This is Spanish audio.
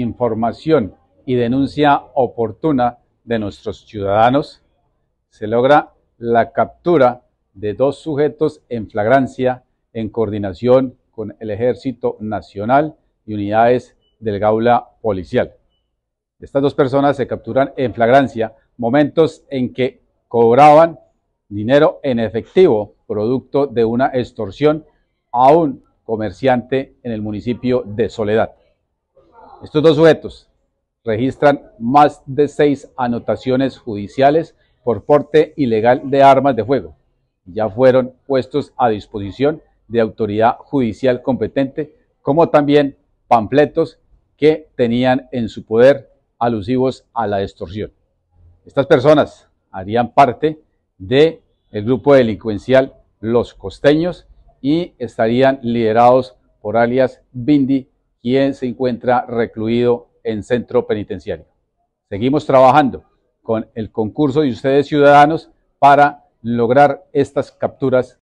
información y denuncia oportuna de nuestros ciudadanos, se logra la captura de dos sujetos en flagrancia en coordinación con el Ejército Nacional y unidades del Gaula Policial. Estas dos personas se capturan en flagrancia momentos en que cobraban dinero en efectivo producto de una extorsión a un comerciante en el municipio de Soledad. Estos dos sujetos registran más de seis anotaciones judiciales por porte ilegal de armas de fuego. Ya fueron puestos a disposición de autoridad judicial competente, como también panfletos que tenían en su poder alusivos a la extorsión. Estas personas harían parte del el grupo delincuencial Los Costeños y estarían liderados por alias Bindi quien se encuentra recluido en centro penitenciario. Seguimos trabajando con el concurso de ustedes ciudadanos para lograr estas capturas